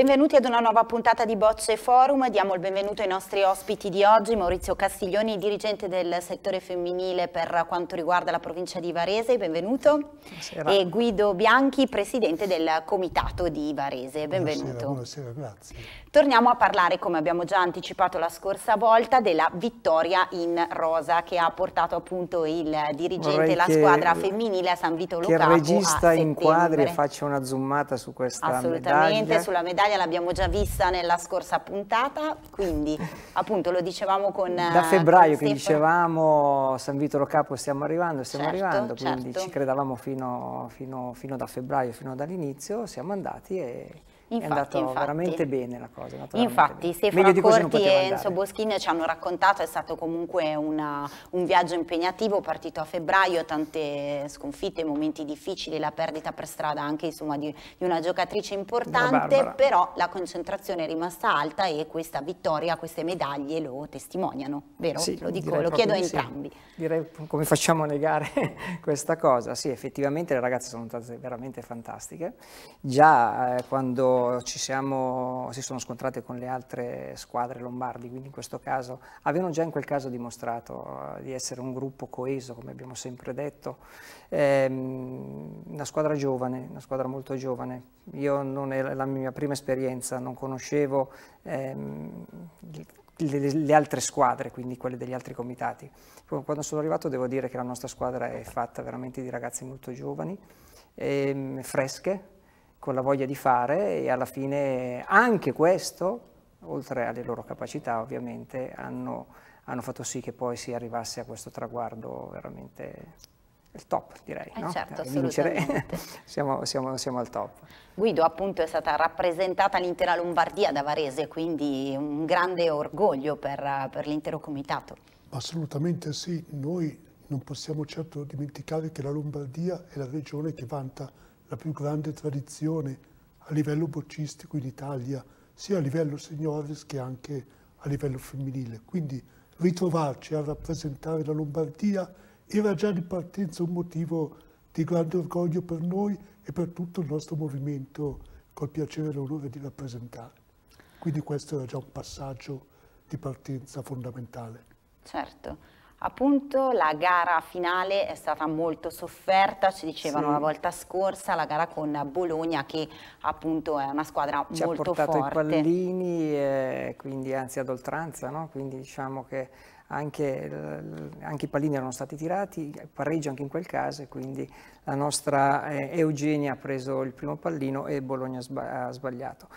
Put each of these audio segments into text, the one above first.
Benvenuti ad una nuova puntata di Bocce Forum, diamo il benvenuto ai nostri ospiti di oggi, Maurizio Castiglioni, dirigente del settore femminile per quanto riguarda la provincia di Varese, benvenuto, buonasera. e Guido Bianchi, presidente del comitato di Varese, benvenuto. Buonasera, buonasera grazie. Torniamo a parlare, come abbiamo già anticipato la scorsa volta, della vittoria in rosa che ha portato appunto il dirigente Vorrei la squadra femminile a San Vito Lucapo. Che il regista inquadri e faccia una zoomata su questa Assolutamente, medaglia. Assolutamente, sulla medaglia l'abbiamo già vista nella scorsa puntata, quindi appunto lo dicevamo con Da eh, febbraio con che dicevamo San Vito Capo stiamo arrivando, stiamo certo, arrivando, quindi certo. ci credevamo fino, fino, fino da febbraio, fino dall'inizio, siamo andati e Infatti, è andata infatti. veramente bene la cosa. Infatti, Stefano Corti e Enzo Boschini ci hanno raccontato, è stato comunque una, un viaggio impegnativo, partito a febbraio, tante sconfitte, momenti difficili, la perdita per strada anche insomma, di, di, una giocatrice importante, però la concentrazione è rimasta alta e questa vittoria, queste medaglie lo testimoniano, vero? Sì, lo dico, lo chiedo a entrambi. Sì. Direi come facciamo a negare questa cosa? Sì, effettivamente le ragazze sono state veramente fantastiche. Già eh, quando caso siamo, si sono scontrate con le altre squadre lombardi, quindi in questo caso avevano già in quel caso dimostrato eh, di essere un gruppo coeso, come abbiamo sempre detto, ehm, una squadra giovane, una squadra molto giovane. Io non era la mia prima esperienza, non conoscevo ehm, le, le, altre squadre, quindi quelle degli altri comitati. Quando sono arrivato devo dire che la nostra squadra è fatta veramente di ragazzi molto giovani, ehm, fresche, con la voglia di fare e alla fine anche questo, oltre alle loro capacità ovviamente, hanno, hanno fatto sì che poi si arrivasse a questo traguardo veramente il top direi, eh no? certo, eh, vincere siamo, siamo, siamo, al top. Guido appunto è stata rappresentata l'intera Lombardia da Varese, quindi un grande orgoglio per, per l'intero comitato. Assolutamente sì, noi non possiamo certo dimenticare che la Lombardia è la regione che vanta la più grande tradizione a livello boccistico in Italia, sia a livello seniores che anche a livello femminile. Quindi ritrovarci a rappresentare la Lombardia era già di partenza un motivo di grande orgoglio per noi e per tutto il nostro movimento col piacere e l'onore di rappresentare. Quindi questo era già un passaggio di partenza fondamentale. Certo appunto la gara finale è stata molto sofferta, ci dicevano sì. la volta scorsa, la gara con Bologna che appunto è una squadra ci molto forte. Ci ha portato forte. i pallini, eh, quindi anzi ad oltranza, no? quindi diciamo che anche, anche, i pallini erano stati tirati, pareggio anche in quel caso quindi la nostra eh, Eugenia ha preso il primo pallino e Bologna ha sbagliato.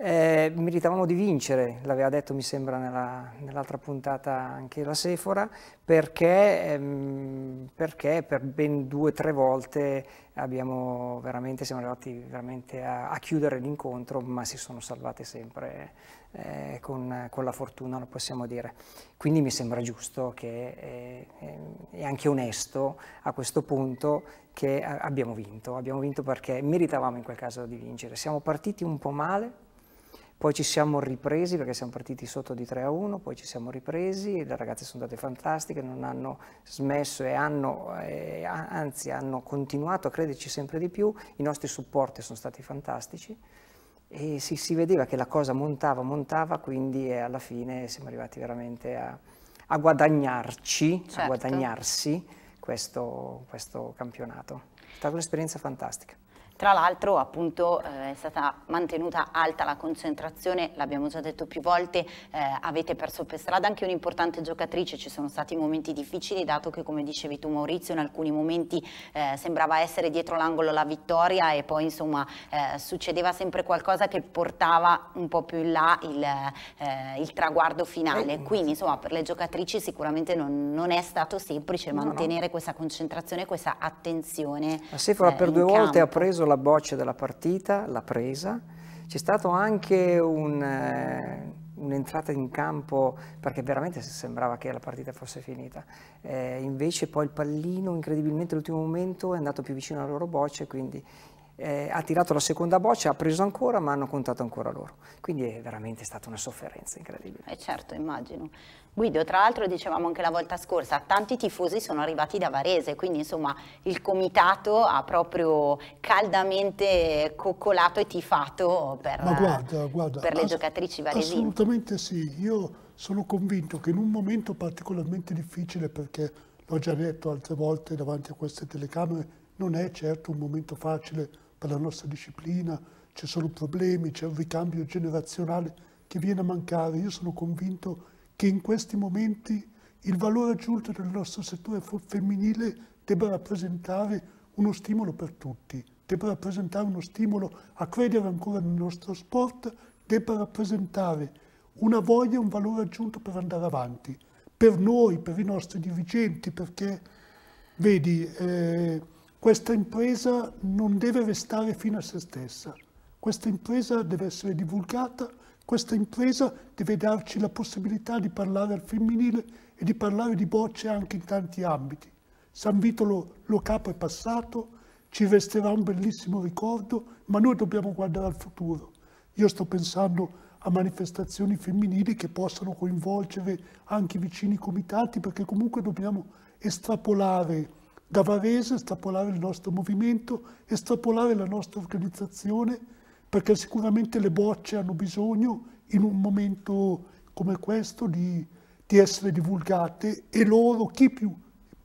Eh, meritavamo di vincere, l'aveva detto mi sembra nell'altra puntata anche la Sefora, perché, ehm, perché per ben due o tre volte abbiamo veramente, siamo arrivati veramente a, a chiudere l'incontro, ma si sono salvate sempre eh, con, con, la fortuna, lo possiamo dire. Quindi mi sembra giusto che, eh, eh, e anche onesto a questo punto che abbiamo vinto, abbiamo vinto perché meritavamo in quel caso di vincere. Siamo partiti un po' male, poi ci siamo ripresi perché siamo partiti sotto di 3 a 1, poi ci siamo ripresi, le ragazze sono state fantastiche, non hanno smesso e hanno, eh, anzi hanno continuato a crederci sempre di più, i nostri supporti sono stati fantastici e si, si, vedeva che la cosa montava, montava, quindi eh, alla fine siamo arrivati veramente a, a guadagnarci, certo. a guadagnarsi questo, questo campionato. È stata un'esperienza fantastica. Tra l'altro appunto eh, è stata mantenuta alta la concentrazione, l'abbiamo già detto più volte, eh, avete perso per strada anche un'importante giocatrice, ci sono stati momenti difficili dato che come dicevi tu Maurizio in alcuni momenti eh, sembrava essere dietro l'angolo la vittoria e poi insomma eh, succedeva sempre qualcosa che portava un po' più in là il, eh, il traguardo finale, eh, quindi insomma per le giocatrici sicuramente non, non è stato semplice mantenere no, no. questa concentrazione, questa attenzione. La Sefola per due campo. volte ha preso la boccia della partita, l'ha presa, c'è stato anche un, eh, un'entrata in campo perché veramente sembrava che la partita fosse finita. Eh, invece poi il pallino incredibilmente all'ultimo momento è andato più vicino alla loro boccia e quindi eh, ha tirato la seconda boccia, ha preso ancora, ma hanno contato ancora loro. Quindi è veramente stata una sofferenza incredibile. eh certo, immagino. Guido, tra l'altro dicevamo anche la volta scorsa, tanti tifosi sono arrivati da Varese, quindi insomma il comitato ha proprio caldamente coccolato e tifato per, guarda, guarda, per le giocatrici varesine. Assolutamente sì, io sono convinto che in un momento particolarmente difficile, perché l'ho già detto altre volte davanti a queste telecamere, non è certo un momento facile per la nostra disciplina, ci sono problemi, c'è un ricambio generazionale che viene a mancare. Io sono convinto che in questi momenti il valore aggiunto del nostro settore femminile debba rappresentare uno stimolo per tutti, debba rappresentare uno stimolo a credere ancora nel nostro sport, debba rappresentare una voglia e un valore aggiunto per andare avanti, per noi, per i nostri dirigenti, perché, vedi, eh, questa impresa non deve restare fino a se stessa, questa impresa deve essere divulgata, questa impresa deve darci la possibilità di parlare al femminile e di parlare di bocce anche in tanti ambiti. San Vito lo, lo capo è passato, ci resterà un bellissimo ricordo, ma noi dobbiamo guardare al futuro. Io sto pensando a manifestazioni femminili che possano coinvolgere anche i vicini comitati, perché comunque dobbiamo estrapolare da Varese estrapolare il nostro movimento, estrapolare la nostra organizzazione, perché sicuramente le bocce hanno bisogno in un momento come questo di, di essere divulgate e loro, chi più,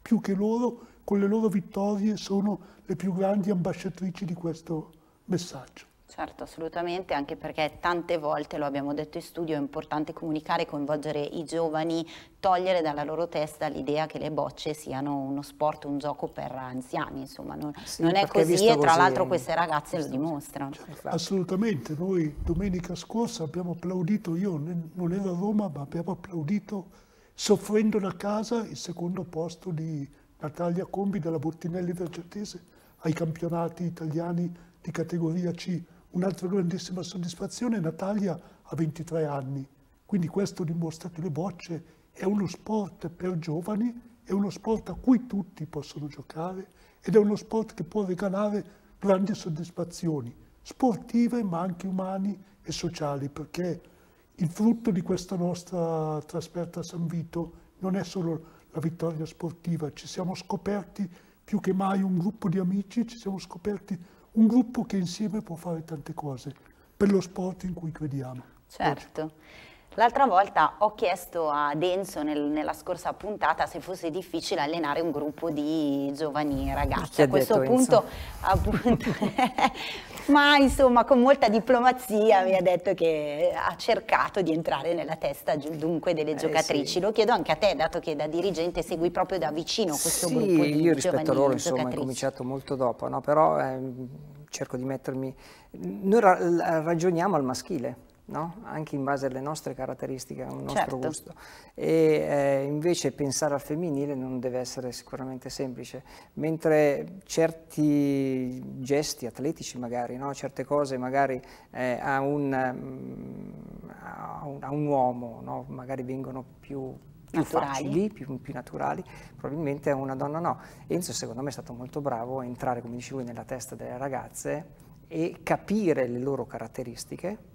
più che loro, con le loro vittorie sono le più grandi ambasciatrici di questo messaggio. Certo, assolutamente, anche perché tante volte, lo abbiamo detto in studio, è importante comunicare, coinvolgere i giovani, togliere dalla loro testa l'idea che le bocce siano uno sport, un gioco per anziani, insomma, non, ah, sì, non è così e tra l'altro eh. queste ragazze lo esatto, dimostrano. Cioè, assolutamente, noi domenica scorsa abbiamo applaudito, io non ero a Roma, ma abbiamo applaudito soffrendo da casa il secondo posto di Natalia Combi della Bottinelli Vergetese ai campionati italiani di categoria C Un'altra grandissima soddisfazione è Natalia a 23 anni, quindi questo dimostra che le bocce è uno sport per giovani, è uno sport a cui tutti possono giocare ed è uno sport che può regalare grandi soddisfazioni sportive ma anche umane e sociali perché il frutto di questa nostra trasferta a San Vito non è solo la vittoria sportiva, ci siamo scoperti più che mai un gruppo di amici, ci siamo scoperti un gruppo che insieme può fare tante cose per lo sport in cui crediamo. Certo. L'altra volta ho chiesto a Denso nel, nella scorsa puntata se fosse difficile allenare un gruppo di giovani ragazzi. A questo punto, appunto, ma insomma con molta diplomazia mi ha detto che ha cercato di entrare nella testa dunque delle eh, giocatrici. Sì. Lo chiedo anche a te, dato che da dirigente segui proprio da vicino questo sì, gruppo di io rispetto a loro insomma ho cominciato molto dopo, no? però eh, cerco di mettermi... Noi ra ragioniamo al maschile, No? anche in base alle nostre caratteristiche, al nostro certo. gusto. E eh, invece pensare al femminile non deve essere sicuramente semplice, mentre certi gesti atletici magari, no? certe cose magari eh, a, un, mm, a, un, uomo no? magari vengono più più naturali. facili, più, più, naturali, probabilmente una donna no. Enzo secondo me è stato molto bravo a entrare, come dicevo, nella testa delle ragazze e capire le loro caratteristiche,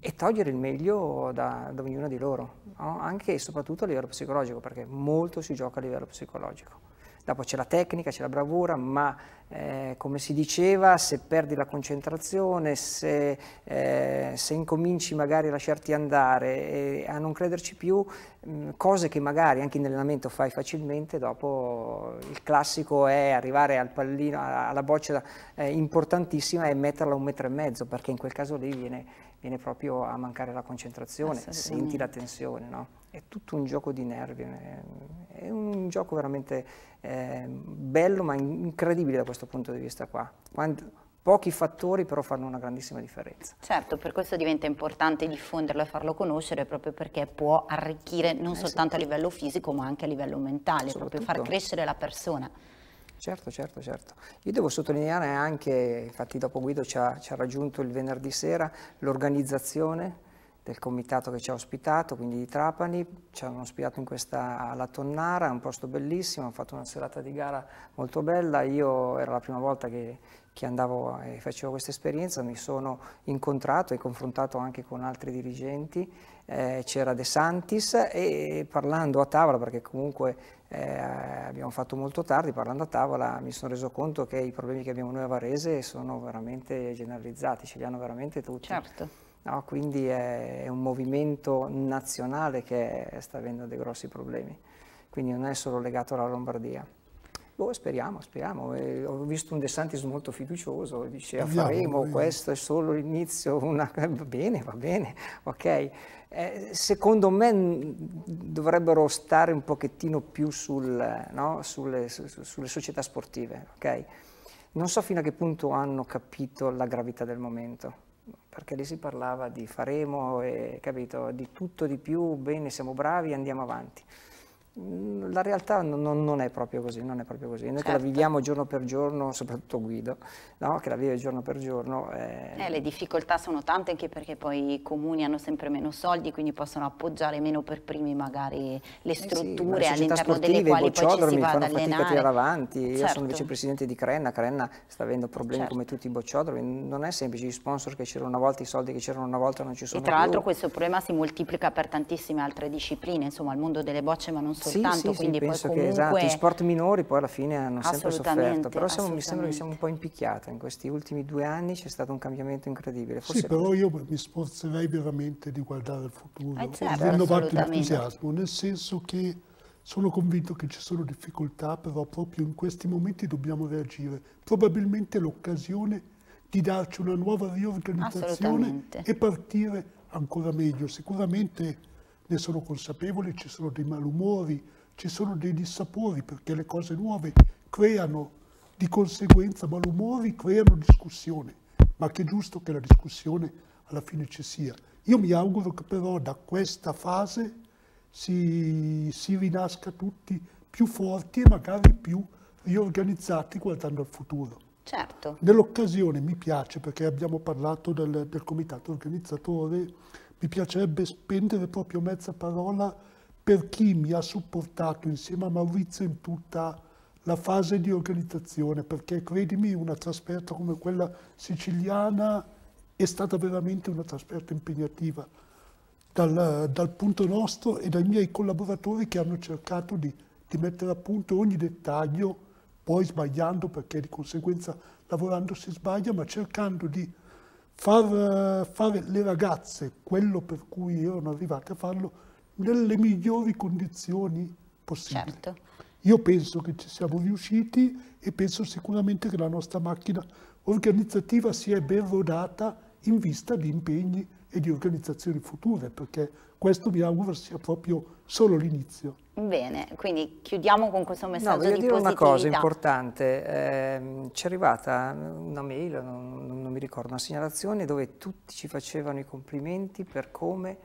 e togliere il meglio da, da ognuno di loro, no? anche e soprattutto a livello psicologico, perché molto si gioca a livello psicologico. Dopo c'è la tecnica, c'è la bravura, ma eh, come si diceva, se perdi la concentrazione, se, eh, se, incominci magari a lasciarti andare e a non crederci più, mh, mm, cose che magari anche in allenamento fai facilmente, dopo il classico è arrivare al pallino, alla, boccia eh, importantissima e metterla a un metro e mezzo, perché in quel caso lì viene viene proprio a mancare la concentrazione, senti la tensione, no? È tutto un gioco di nervi, è un gioco veramente eh, bello ma incredibile da questo punto di vista qua. Quando, pochi fattori però fanno una grandissima differenza. Certo, per questo diventa importante diffonderlo e farlo conoscere proprio perché può arricchire non eh, soltanto sì. a livello fisico ma anche a livello mentale, proprio far crescere la persona. Certo, certo, certo. Io devo sottolineare anche, infatti dopo Guido ci ha, ci ha raggiunto il venerdì sera, l'organizzazione del comitato che ci ha ospitato, quindi di Trapani, ci hanno ospitato in questa alla Tonnara, è un posto bellissimo, hanno fatto una serata di gara molto bella, io era la prima volta che, che andavo e facevo questa esperienza, mi sono incontrato e confrontato anche con altri dirigenti, eh, c'era De Santis e parlando a tavola, perché comunque eh, abbiamo fatto molto tardi, parlando a tavola mi sono reso conto che i problemi che abbiamo noi a Varese sono veramente generalizzati, ce li hanno veramente tutti. Certo. No, quindi è, un movimento nazionale che sta avendo dei grossi problemi, quindi non è solo legato alla Lombardia. Boh, speriamo, speriamo. Eh, ho visto un De Santis molto fiducioso, diceva Andiamo, ah, faremo, bene. questo è solo l'inizio, una... va bene, va bene, ok. Eh, secondo me dovrebbero stare un pochettino più sul, no? sulle, su, sulle, società sportive, ok. Non so fino a che punto hanno capito la gravità del momento perché lì si parlava di faremo, e, capito, di tutto, di più, bene, siamo bravi, andiamo avanti. Mm, la realtà non, non, è proprio così, non è proprio così. Noi certo. che la certo. viviamo giorno per giorno, soprattutto Guido, no? che la vive giorno per giorno. È... Eh, eh, le difficoltà sono tante anche perché poi i comuni hanno sempre meno soldi, quindi possono appoggiare meno per primi magari le strutture eh sì, all'interno delle quali poi ci si va ad allenare. fatica a tirare avanti. Certo. Io sono certo. vicepresidente di Crenna, Crenna sta avendo problemi certo. come tutti i bocciodromi, non è semplice, gli sponsor che c'erano una volta, i soldi che c'erano una volta non ci sono più. E tra l'altro questo problema si moltiplica per tantissime altre discipline, insomma al mondo delle bocce ma non solo soltanto, sì, sì, quindi sì, poi penso comunque... che esatto, i sport minori poi alla fine hanno sempre sofferto, però siamo, mi sembra che siamo un po' impicchiati in questi ultimi due anni, c'è stato un cambiamento incredibile. Forse sì, però io mi sforzerei veramente di guardare al futuro, eh, certo, di rinnovarti nel senso che sono convinto che ci sono difficoltà, però proprio in questi momenti dobbiamo reagire. Probabilmente l'occasione di darci una nuova riorganizzazione e partire ancora meglio. Sicuramente ne sono consapevoli, ci sono dei malumori, ci sono dei dissapori perché le cose nuove creano di conseguenza malumori, creano discussione, ma che è giusto che la discussione alla fine ci sia. Io mi auguro che però da questa fase si, si rinasca tutti più forti e magari più riorganizzati guardando al futuro. Certo. Nell'occasione mi piace perché abbiamo parlato del, del comitato organizzatore mi piacerebbe spendere proprio mezza parola per chi mi ha supportato insieme a Maurizio in tutta la fase di organizzazione, perché credimi una trasferta come quella siciliana è stata veramente una trasferta impegnativa dal, dal punto nostro e dai miei collaboratori che hanno cercato di, di mettere a punto ogni dettaglio, poi sbagliando perché di conseguenza lavorando si sbaglia, ma cercando di far fare le ragazze quello per cui erano arrivate a farlo nelle migliori condizioni possibili. Certo. Io penso che ci siamo riusciti e penso sicuramente che la nostra macchina organizzativa si è ben rodata in vista di impegni e di organizzazioni future, perché questo mi auguro sia proprio solo l'inizio. Bene, quindi chiudiamo con questo messaggio no, di dire positività. una cosa importante, eh, ci è arrivata una mail, non, non mi ricordo, una segnalazione dove tutti ci facevano i complimenti per come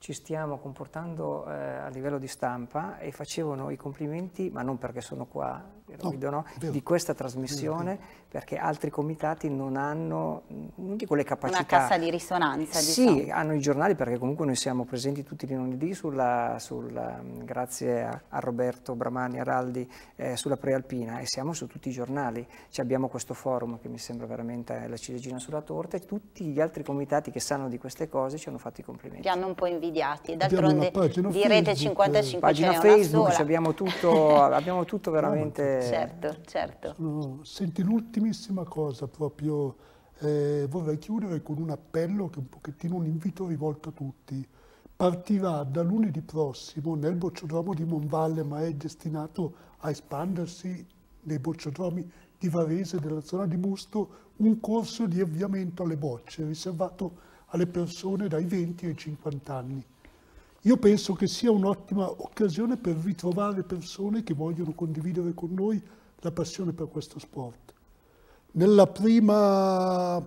ci stiamo comportando eh, a livello di stampa e facevano i complimenti, ma non perché sono qua, ridono, no, di questa trasmissione vero, vero. perché altri comitati non hanno, non dico le capacità. Una cassa di risonanza. Diciamo. Sì, diciamo. hanno i giornali perché comunque noi siamo presenti tutti i lunedì sulla, sulla, grazie a, a, Roberto Bramani Araldi, eh, sulla Prealpina e siamo su tutti i giornali. Ci abbiamo questo forum che mi sembra veramente eh, la ciliegina sulla torta e tutti gli altri comitati che sanno di queste cose ci hanno fatto i complimenti. Ti hanno un po' invitato invidiati. D'altronde di Rete 55 pagina Facebook, abbiamo tutto, abbiamo tutto veramente... certo, certo. Sono, senti, l'ultimissima cosa proprio, eh, vorrei chiudere con un appello che è un pochettino un invito rivolto a tutti. Partirà da lunedì prossimo nel bocciodromo di Monvalle, ma è destinato a espandersi nei bocciodromi di Varese, della zona di Busto, un corso di avviamento alle bocce riservato alle persone dai 20 ai 50 anni. Io penso che sia un'ottima occasione per ritrovare persone che vogliono condividere con noi la passione per questo sport. Nella prima,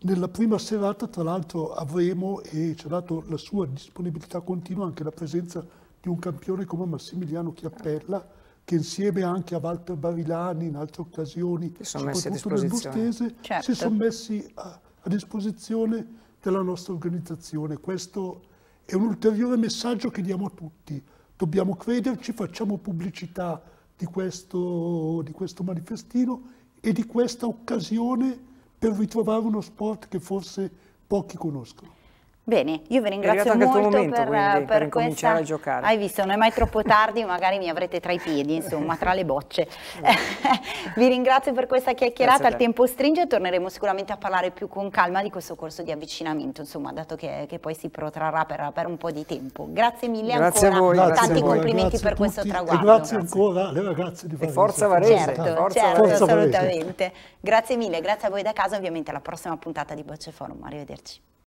nella prima serata, tra l'altro, avremo, e ci ha dato la sua disponibilità continua, anche la presenza di un campione come Massimiliano Chiappella, che insieme anche a Walter Barilani in altre occasioni, soprattutto nel Bustese, certo. si sono messi a a disposizione della nostra organizzazione. Questo è un ulteriore messaggio che diamo a tutti. Dobbiamo crederci, facciamo pubblicità di questo, di questo manifestino e di questa occasione per ritrovare uno sport che forse pochi conoscono. Bene, io vi ringrazio molto momento, per, quindi, per, per cominciare a giocare. Hai visto, non è mai troppo tardi, magari mi avrete tra i piedi, insomma, tra le bocce. Mm. vi ringrazio per questa chiacchierata, il tempo stringe, torneremo sicuramente a parlare più con calma di questo corso di avvicinamento, insomma, dato che, che poi si protrarrà per, per, un po' di tempo. Grazie mille grazie ancora, a voi, grazie tanti a voi. complimenti grazie per questo traguardo. grazie, ancora alle ragazze di Varese. E forza Varese. Certo, forza certo, forza assolutamente. Varese. Grazie mille, grazie a voi da casa, ovviamente alla prossima puntata di Bocce Forum, arrivederci.